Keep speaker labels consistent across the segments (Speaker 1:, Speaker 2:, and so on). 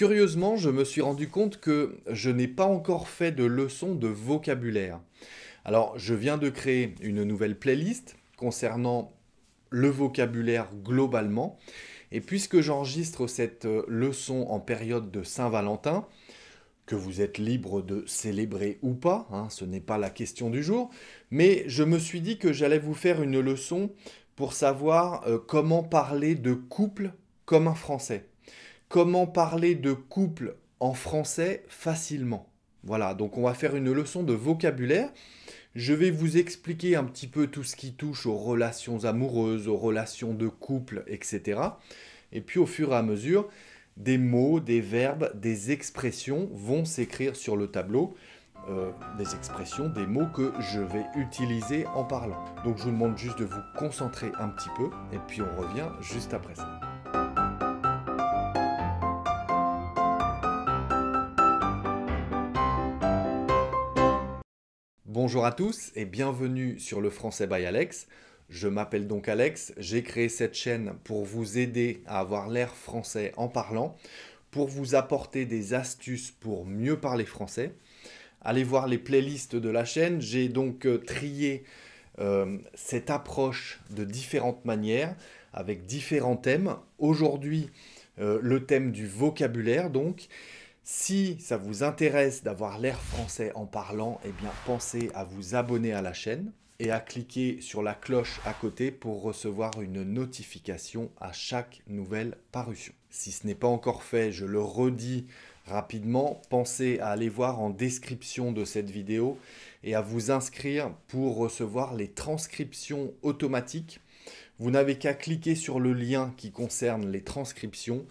Speaker 1: Curieusement, je me suis rendu compte que je n'ai pas encore fait de leçon de vocabulaire. Alors, je viens de créer une nouvelle playlist concernant le vocabulaire globalement. Et puisque j'enregistre cette euh, leçon en période de Saint-Valentin, que vous êtes libre de célébrer ou pas, hein, ce n'est pas la question du jour, mais je me suis dit que j'allais vous faire une leçon pour savoir euh, comment parler de couple comme un français. Comment parler de couple en français facilement Voilà, donc on va faire une leçon de vocabulaire. Je vais vous expliquer un petit peu tout ce qui touche aux relations amoureuses, aux relations de couple, etc. Et puis au fur et à mesure, des mots, des verbes, des expressions vont s'écrire sur le tableau. Euh, des expressions, des mots que je vais utiliser en parlant. Donc je vous demande juste de vous concentrer un petit peu et puis on revient juste après ça. Bonjour à tous et bienvenue sur le français by Alex. Je m'appelle donc Alex, j'ai créé cette chaîne pour vous aider à avoir l'air français en parlant, pour vous apporter des astuces pour mieux parler français. Allez voir les playlists de la chaîne, j'ai donc euh, trié euh, cette approche de différentes manières, avec différents thèmes. Aujourd'hui, euh, le thème du vocabulaire donc. Si ça vous intéresse d'avoir l'air français en parlant, eh bien pensez à vous abonner à la chaîne et à cliquer sur la cloche à côté pour recevoir une notification à chaque nouvelle parution. Si ce n'est pas encore fait, je le redis rapidement, pensez à aller voir en description de cette vidéo et à vous inscrire pour recevoir les transcriptions automatiques. Vous n'avez qu'à cliquer sur le lien qui concerne les transcriptions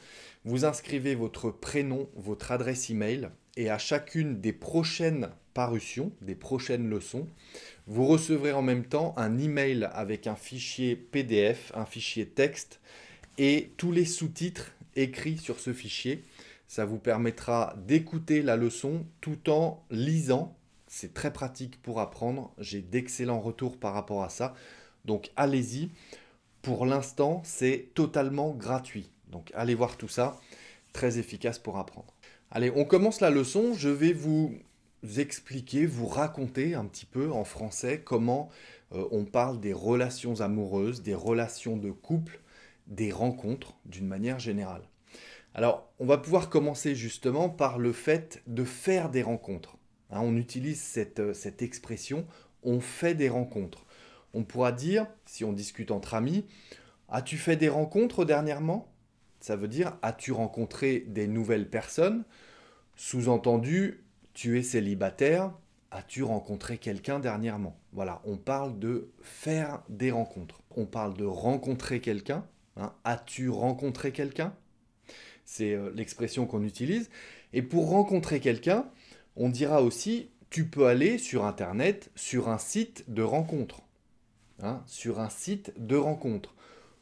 Speaker 1: vous inscrivez votre prénom, votre adresse email et à chacune des prochaines parutions, des prochaines leçons, vous recevrez en même temps un email avec un fichier PDF, un fichier texte et tous les sous-titres écrits sur ce fichier. Ça vous permettra d'écouter la leçon tout en lisant. C'est très pratique pour apprendre. J'ai d'excellents retours par rapport à ça. Donc allez-y. Pour l'instant, c'est totalement gratuit. Donc allez voir tout ça, très efficace pour apprendre. Allez, on commence la leçon, je vais vous expliquer, vous raconter un petit peu en français comment euh, on parle des relations amoureuses, des relations de couple, des rencontres d'une manière générale. Alors, on va pouvoir commencer justement par le fait de faire des rencontres. Hein, on utilise cette, euh, cette expression, on fait des rencontres. On pourra dire, si on discute entre amis, As-tu ah, fait des rencontres dernièrement ça veut dire as-tu rencontré des nouvelles personnes Sous-entendu, tu es célibataire, as-tu rencontré quelqu'un dernièrement Voilà, on parle de faire des rencontres. On parle de rencontrer quelqu'un. Hein. as-tu rencontré quelqu'un C'est euh, l'expression qu'on utilise. Et pour rencontrer quelqu'un, on dira aussi tu peux aller sur Internet, sur un site de rencontre. Hein, sur un site de rencontre.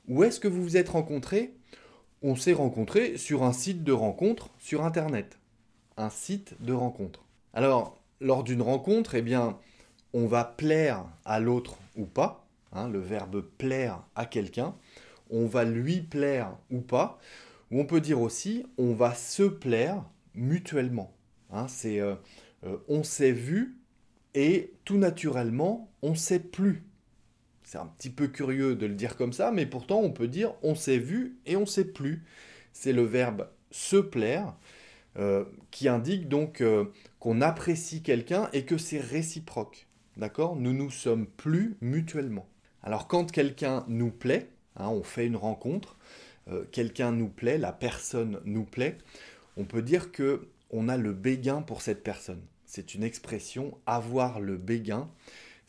Speaker 1: Où est-ce que vous vous êtes rencontrés on s'est rencontré sur un site de rencontre sur Internet. Un site de rencontre. Alors, lors d'une rencontre, eh bien, on va plaire à l'autre ou pas. Hein, le verbe plaire à quelqu'un. On va lui plaire ou pas. Ou on peut dire aussi, on va se plaire mutuellement. Hein, c'est euh, euh, on s'est vu et tout naturellement, on s'est plu. C'est un petit peu curieux de le dire comme ça, mais pourtant on peut dire on s'est vu et on s'est plus. C'est le verbe se plaire euh, qui indique donc euh, qu'on apprécie quelqu'un et que c'est réciproque. D'accord Nous nous sommes plus mutuellement. Alors quand quelqu'un nous plaît, hein, on fait une rencontre, euh, quelqu'un nous plaît, la personne nous plaît, on peut dire que on a le béguin pour cette personne. C'est une expression avoir le béguin.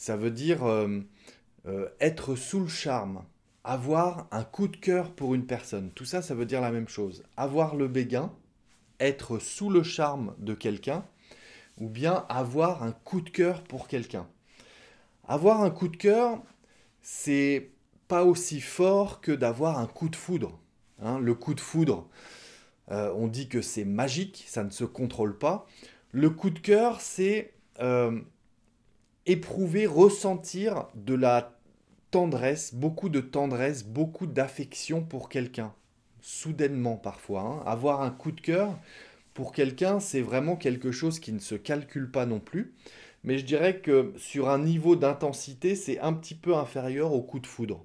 Speaker 1: Ça veut dire euh, être sous le charme, avoir un coup de cœur pour une personne, tout ça, ça veut dire la même chose. Avoir le béguin, être sous le charme de quelqu'un, ou bien avoir un coup de cœur pour quelqu'un. Avoir un coup de cœur, c'est pas aussi fort que d'avoir un coup de foudre. Hein. le coup de foudre, euh, on dit que c'est magique, ça ne se contrôle pas. Le coup de cœur, c'est euh, éprouver, ressentir de la tendresse, beaucoup de tendresse, beaucoup d'affection pour quelqu'un. Soudainement parfois. Hein. Avoir un coup de cœur pour quelqu'un, c'est vraiment quelque chose qui ne se calcule pas non plus. Mais je dirais que sur un niveau d'intensité, c'est un petit peu inférieur au coup de foudre.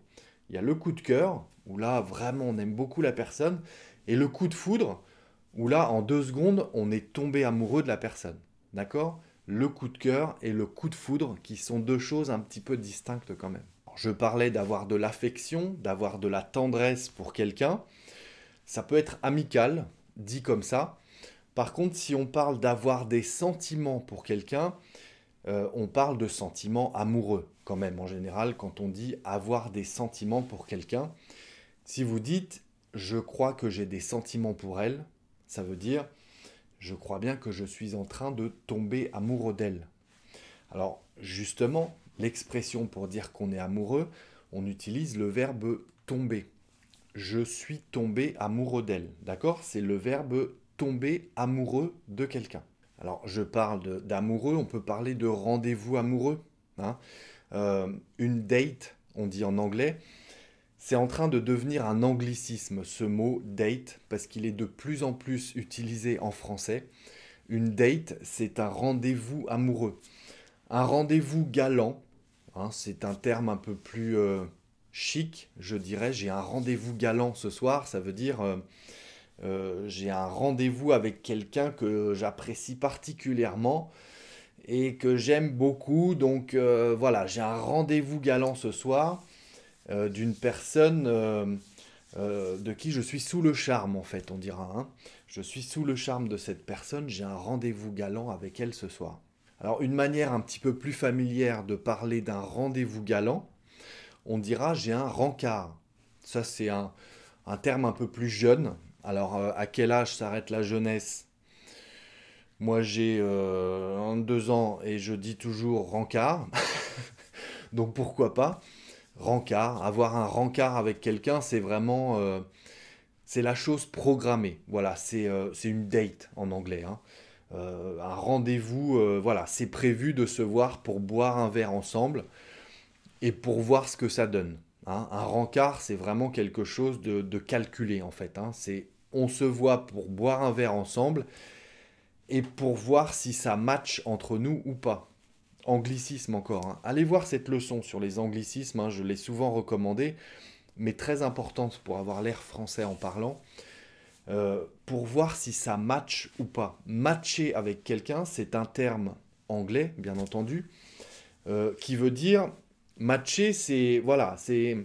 Speaker 1: Il y a le coup de cœur, où là vraiment on aime beaucoup la personne, et le coup de foudre, où là en deux secondes on est tombé amoureux de la personne. D'accord Le coup de cœur et le coup de foudre, qui sont deux choses un petit peu distinctes quand même je parlais d'avoir de l'affection, d'avoir de la tendresse pour quelqu'un. Ça peut être amical, dit comme ça. Par contre, si on parle d'avoir des sentiments pour quelqu'un, euh, on parle de sentiments amoureux quand même en général quand on dit avoir des sentiments pour quelqu'un. Si vous dites je crois que j'ai des sentiments pour elle, ça veut dire je crois bien que je suis en train de tomber amoureux d'elle. Alors justement, l'expression pour dire qu'on est amoureux, on utilise le verbe tomber. Je suis tombé amoureux d'elle. D'accord C'est le verbe tomber amoureux de quelqu'un. Alors, je parle d'amoureux, on peut parler de rendez-vous amoureux. Hein euh, une date, on dit en anglais. C'est en train de devenir un anglicisme, ce mot date, parce qu'il est de plus en plus utilisé en français. Une date, c'est un rendez-vous amoureux. Un rendez-vous galant, hein, c'est un terme un peu plus euh, chic, je dirais. J'ai un rendez-vous galant ce soir, ça veut dire euh, euh, j'ai un rendez-vous avec quelqu'un que j'apprécie particulièrement et que j'aime beaucoup. Donc voilà, j'ai un rendez-vous galant ce soir d'une personne de qui je suis sous le charme, en fait, on dira. Hein. Je suis sous le charme de cette personne, j'ai un rendez-vous galant avec elle ce soir. Alors une manière un petit peu plus familière de parler d'un rendez-vous galant, on dira j'ai un rencard. Ça c'est un, un, terme un peu plus jeune. Alors euh, à quel âge s'arrête la jeunesse Moi j'ai euh, deux 22 ans et je dis toujours rencard. Donc pourquoi pas Rencard, avoir un rencard avec quelqu'un, c'est vraiment... Euh, c'est la chose programmée. Voilà, c'est une date en anglais. Hein. Euh, un rendez-vous, euh, voilà, c'est prévu de se voir pour boire un verre ensemble et pour voir ce que ça donne. Hein. Un rencard, c'est vraiment quelque chose de, calculé en fait. Hein. C'est on se voit pour boire un verre ensemble et pour voir si ça match entre nous ou pas. Anglicisme encore. Hein. Allez voir cette leçon sur les anglicismes, je l'ai souvent recommandée, mais très importante pour avoir l'air français en parlant. Euh, pour voir si ça match ou pas. Matcher avec quelqu'un, c'est un terme anglais, bien entendu, euh, qui veut dire matcher, c'est voilà, c'est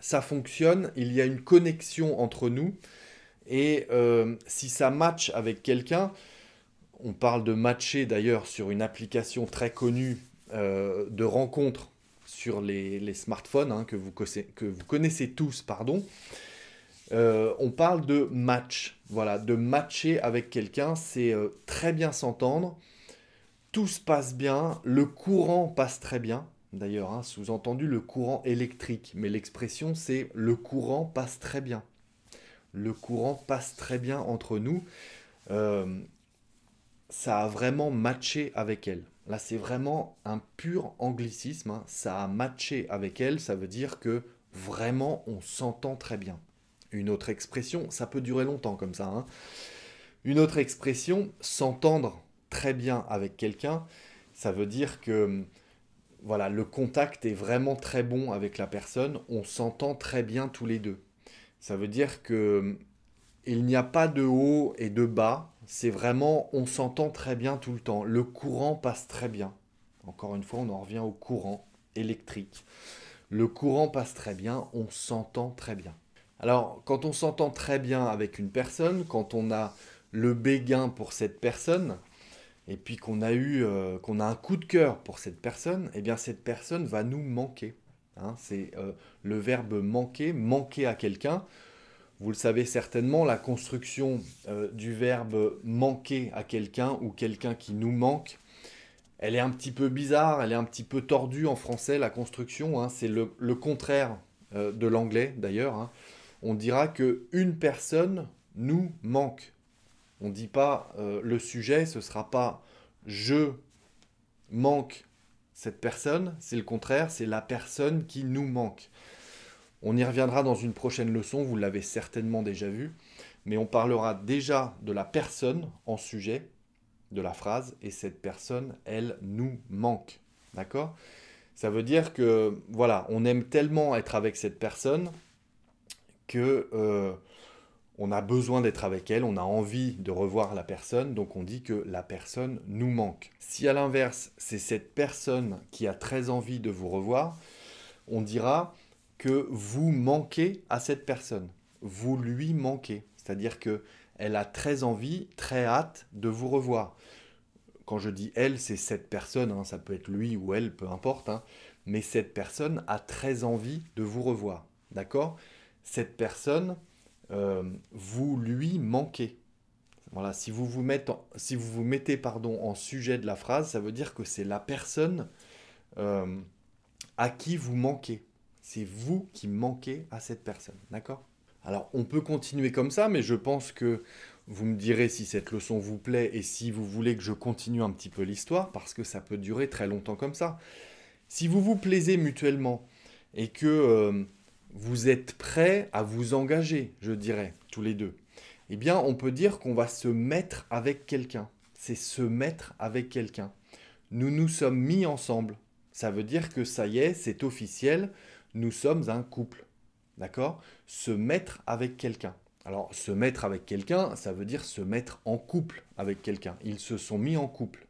Speaker 1: ça fonctionne, il y a une connexion entre nous, et euh, si ça match avec quelqu'un, on parle de matcher d'ailleurs sur une application très connue de rencontre sur les, smartphones hein, que, vous connaissez tous, pardon. Euh, on parle de match, voilà, de matcher avec quelqu'un, c'est euh, très bien s'entendre, tout se passe bien, le courant passe très bien, d'ailleurs, hein, sous-entendu le courant électrique, mais l'expression c'est le courant passe très bien. Le courant passe très bien entre nous, euh, ça a vraiment matché avec elle. Là, c'est vraiment un pur anglicisme, hein. ça a matché avec elle, ça veut dire que vraiment on s'entend très bien. Une autre expression, ça peut durer longtemps comme ça. Hein. Une autre expression, s'entendre très bien avec quelqu'un, ça veut dire que voilà, le contact est vraiment très bon avec la personne, on s'entend très bien tous les deux. Ça veut dire que il n'y a pas de haut et de bas, c'est vraiment on s'entend très bien tout le temps, le courant passe très bien. Encore une fois, on en revient au courant électrique. Le courant passe très bien, on s'entend très bien. Alors, quand on s'entend très bien avec une personne, quand on a le béguin pour cette personne, et puis qu'on a eu, euh, qu'on a un coup de cœur pour cette personne, eh bien cette personne va nous manquer. Hein. C'est euh, le verbe manquer, manquer à quelqu'un. Vous le savez certainement, la construction euh, du verbe manquer à quelqu'un ou quelqu'un qui nous manque, elle est un petit peu bizarre, elle est un petit peu tordue en français, la construction. Hein. C'est le, contraire de l'anglais d'ailleurs. Hein on dira que une personne nous manque. On ne dit pas euh, le sujet, ce ne sera pas je manque cette personne, c'est le contraire, c'est la personne qui nous manque. On y reviendra dans une prochaine leçon, vous l'avez certainement déjà vu, mais on parlera déjà de la personne en sujet de la phrase, et cette personne, elle, nous manque. D'accord Ça veut dire que, voilà, on aime tellement être avec cette personne que euh, on a besoin d'être avec elle, on a envie de revoir la personne, donc on dit que la personne nous manque. Si à l'inverse, c'est cette personne qui a très envie de vous revoir, on dira que vous manquez à cette personne, vous lui manquez, c'est-à-dire que elle a très envie, très hâte de vous revoir. Quand je dis elle, c'est cette personne, hein, ça peut être lui ou elle, peu importe, hein, mais cette personne a très envie de vous revoir, d'accord cette personne, euh, vous lui manquez. Voilà, si vous vous, mettez, pardon, en sujet de la phrase, ça veut dire que c'est la personne euh, à qui vous manquez. C'est vous qui manquez à cette personne, d'accord Alors, on peut continuer comme ça, mais je pense que vous me direz si cette leçon vous plaît et si vous voulez que je continue un petit peu l'histoire, parce que ça peut durer très longtemps comme ça. Si vous vous plaisez mutuellement et que... Euh, vous êtes prêts à vous engager, je dirais, tous les deux, eh bien, on peut dire qu'on va se mettre avec quelqu'un. C'est se mettre avec quelqu'un. Nous nous sommes mis ensemble. Ça veut dire que ça y est, c'est officiel, nous sommes un couple. D'accord Se mettre avec quelqu'un. Alors, se mettre avec quelqu'un, ça veut dire se mettre en couple avec quelqu'un. Ils se sont mis en couple.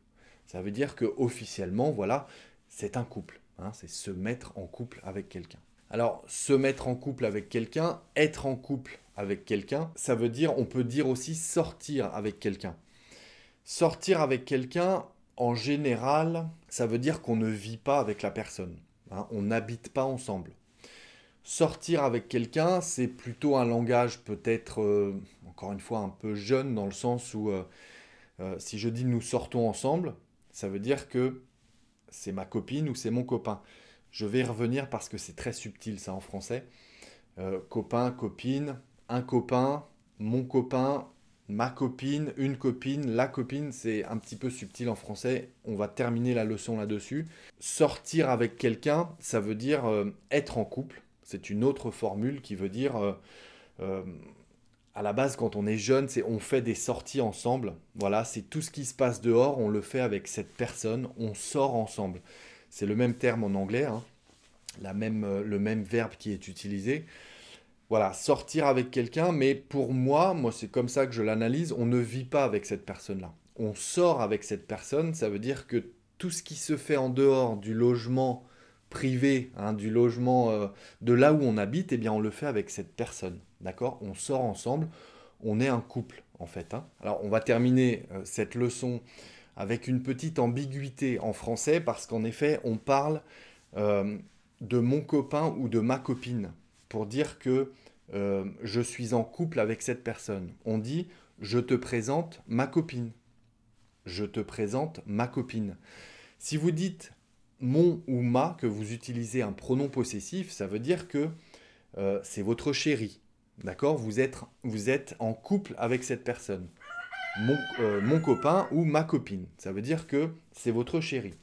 Speaker 1: Ça veut dire que officiellement, voilà, c'est un couple. Hein. c'est se mettre en couple avec quelqu'un. Alors, se mettre en couple avec quelqu'un, être en couple avec quelqu'un, ça veut dire, on peut dire aussi sortir avec quelqu'un. Sortir avec quelqu'un, en général, ça veut dire qu'on ne vit pas avec la personne. Hein, on n'habite pas ensemble. Sortir avec quelqu'un, c'est plutôt un langage peut-être, euh, encore une fois, un peu jeune, dans le sens où euh, euh, si je dis nous sortons ensemble, ça veut dire que c'est ma copine ou c'est mon copain. Je vais revenir parce que c'est très subtil ça en français. Euh, copain, copine, un copain, mon copain, ma copine, une copine, la copine, c'est un petit peu subtil en français. On va terminer la leçon là-dessus. Sortir avec quelqu'un, ça veut dire euh, être en couple. C'est une autre formule qui veut dire... Euh, à la base, quand on est jeune, c'est on fait des sorties ensemble. Voilà, c'est tout ce qui se passe dehors, on le fait avec cette personne, on sort ensemble. C'est le même terme en anglais, hein. la même, euh, le même verbe qui est utilisé. Voilà, sortir avec quelqu'un, mais pour moi, moi c'est comme ça que je l'analyse, on ne vit pas avec cette personne-là. On sort avec cette personne, ça veut dire que tout ce qui se fait en dehors du logement privé, hein, du logement euh, de là où on habite, eh bien on le fait avec cette personne. D'accord On sort ensemble, on est un couple en fait. Hein. Alors on va terminer euh, cette leçon avec une petite ambiguïté en français, parce qu'en effet, on parle euh, de mon copain ou de ma copine, pour dire que euh, je suis en couple avec cette personne. On dit, je te présente ma copine. Je te présente ma copine. Si vous dites mon ou ma, que vous utilisez un pronom possessif, ça veut dire que euh, c'est votre chérie. D'accord vous êtes en couple avec cette personne. Euh, mon, copain ou ma copine. Ça veut dire que c'est votre chéri.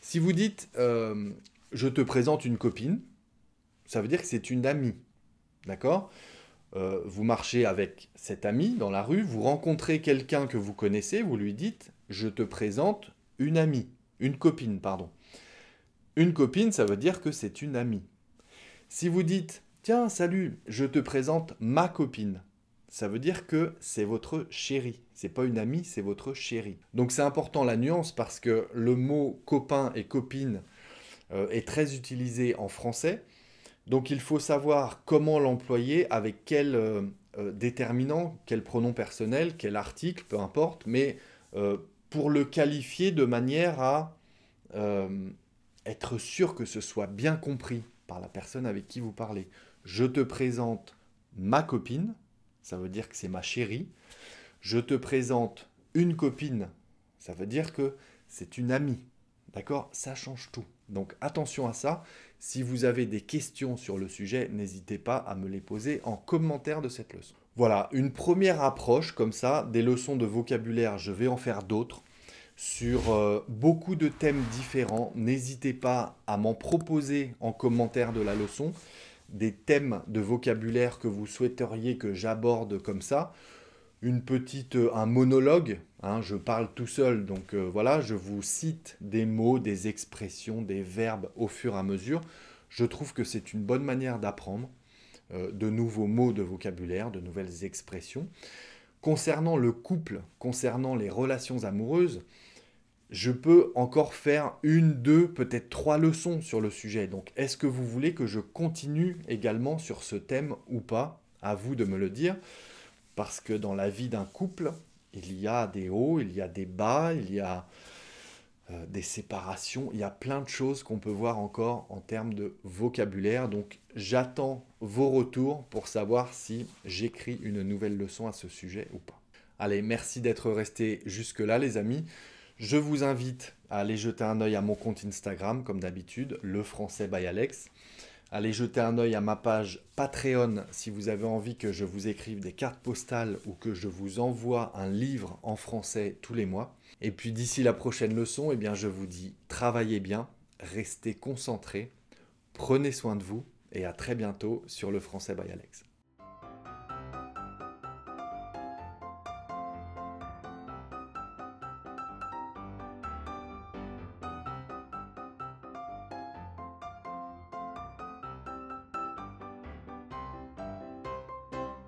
Speaker 1: Si vous dites euh, je te présente une copine, ça veut dire que c'est une amie. D'accord euh, Vous marchez avec cette amie dans la rue, vous rencontrez quelqu'un que vous connaissez, vous lui dites je te présente une amie, une copine, pardon. Une copine, ça veut dire que c'est une amie. Si vous dites tiens, salut, je te présente ma copine, ça veut dire que c'est votre chéri. C'est pas une amie, c'est votre chéri. Donc c'est important la nuance parce que le mot copain et copine euh, est très utilisé en français. Donc il faut savoir comment l'employer, avec quel euh, euh, déterminant, quel pronom personnel, quel article, peu importe, mais pour le qualifier de manière à être sûr que ce soit bien compris par la personne avec qui vous parlez. Je te présente ma copine, ça veut dire que c'est ma chérie. Je te présente une copine, ça veut dire que c'est une amie. D'accord Ça change tout. Donc attention à ça. Si vous avez des questions sur le sujet, n'hésitez pas à me les poser en commentaire de cette leçon. Voilà, une première approche comme ça, des leçons de vocabulaire, je vais en faire d'autres sur euh, beaucoup de thèmes différents. N'hésitez pas à m'en proposer en commentaire de la leçon des thèmes de vocabulaire que vous souhaiteriez que j'aborde comme ça. Une petite, euh, un monologue, hein, je parle tout seul, donc euh, voilà, je vous cite des mots, des expressions, des verbes au fur et à mesure. Je trouve que c'est une bonne manière d'apprendre euh, de nouveaux mots de vocabulaire, de nouvelles expressions. Concernant le couple, concernant les relations amoureuses, je peux encore faire une, deux, peut-être trois leçons sur le sujet. Donc est-ce que vous voulez que je continue également sur ce thème ou pas À vous de me le dire. Parce que dans la vie d'un couple, il y a des hauts, il y a des bas, il y a euh, des séparations, il y a plein de choses qu'on peut voir encore en termes de vocabulaire. Donc j'attends vos retours pour savoir si j'écris une nouvelle leçon à ce sujet ou pas. Allez, merci d'être resté jusque-là les amis. Je vous invite à aller jeter un œil à mon compte Instagram, comme d'habitude, le français by Alex. Allez jeter un œil à ma page Patreon si vous avez envie que je vous écrive des cartes postales ou que je vous envoie un livre en français tous les mois. Et puis d'ici la prochaine leçon, eh bien je vous dis travaillez bien, restez concentrés, prenez soin de vous et à très bientôt sur le français by Alex.